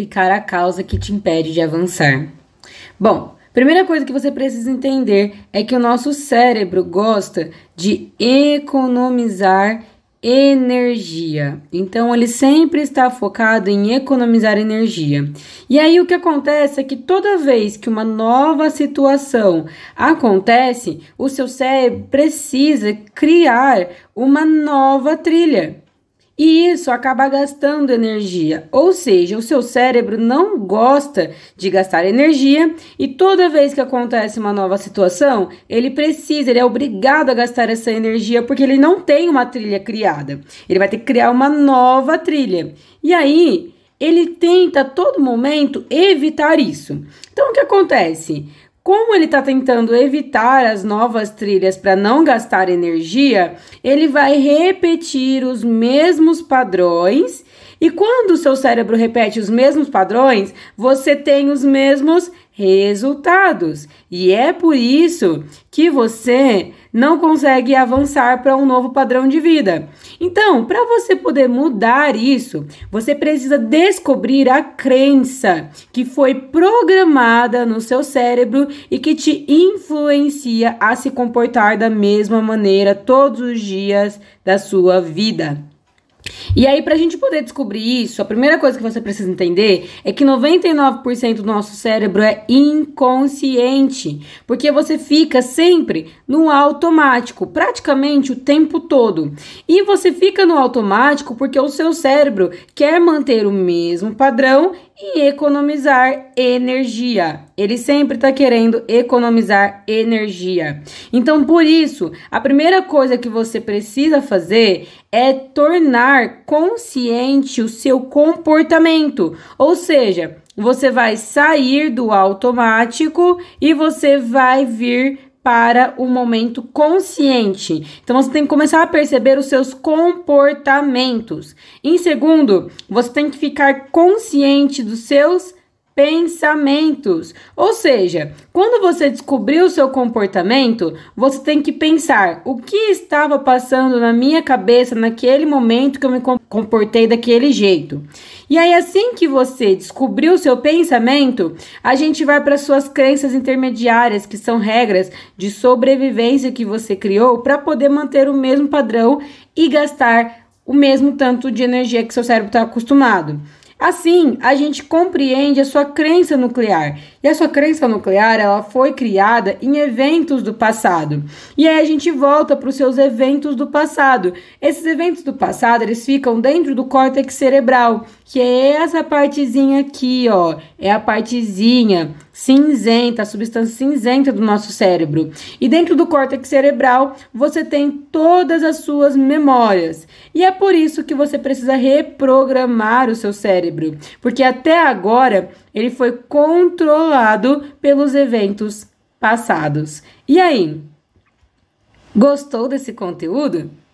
explicar a causa que te impede de avançar. Bom, primeira coisa que você precisa entender é que o nosso cérebro gosta de economizar energia. Então ele sempre está focado em economizar energia. E aí o que acontece é que toda vez que uma nova situação acontece, o seu cérebro precisa criar uma nova trilha. E isso acaba gastando energia, ou seja, o seu cérebro não gosta de gastar energia e toda vez que acontece uma nova situação, ele precisa, ele é obrigado a gastar essa energia porque ele não tem uma trilha criada. Ele vai ter que criar uma nova trilha. E aí, ele tenta a todo momento evitar isso. Então, o que acontece? Como ele está tentando evitar as novas trilhas para não gastar energia, ele vai repetir os mesmos padrões e quando o seu cérebro repete os mesmos padrões, você tem os mesmos resultados. E é por isso que você não consegue avançar para um novo padrão de vida. Então, para você poder mudar isso, você precisa descobrir a crença que foi programada no seu cérebro e que te influencia a se comportar da mesma maneira todos os dias da sua vida. E aí, pra gente poder descobrir isso, a primeira coisa que você precisa entender é que 99% do nosso cérebro é inconsciente, porque você fica sempre no automático, praticamente o tempo todo. E você fica no automático porque o seu cérebro quer manter o mesmo padrão e economizar energia. Ele sempre está querendo economizar energia. Então, por isso, a primeira coisa que você precisa fazer é tornar consciente o seu comportamento. Ou seja, você vai sair do automático e você vai vir para o momento consciente. Então você tem que começar a perceber os seus comportamentos. Em segundo, você tem que ficar consciente dos seus pensamentos. Ou seja, quando você descobriu o seu comportamento, você tem que pensar o que estava passando na minha cabeça naquele momento que eu me comportei daquele jeito. E aí, assim que você descobriu o seu pensamento, a gente vai para suas crenças intermediárias, que são regras de sobrevivência que você criou para poder manter o mesmo padrão e gastar o mesmo tanto de energia que seu cérebro está acostumado. Assim, a gente compreende a sua crença nuclear. E a sua crença nuclear, ela foi criada em eventos do passado. E aí a gente volta para os seus eventos do passado. Esses eventos do passado, eles ficam dentro do córtex cerebral, que é essa partezinha aqui, ó, é a partezinha cinzenta, a substância cinzenta do nosso cérebro. E dentro do córtex cerebral, você tem todas as suas memórias. E é por isso que você precisa reprogramar o seu cérebro, porque até agora ele foi controlado pelos eventos passados. E aí? Gostou desse conteúdo?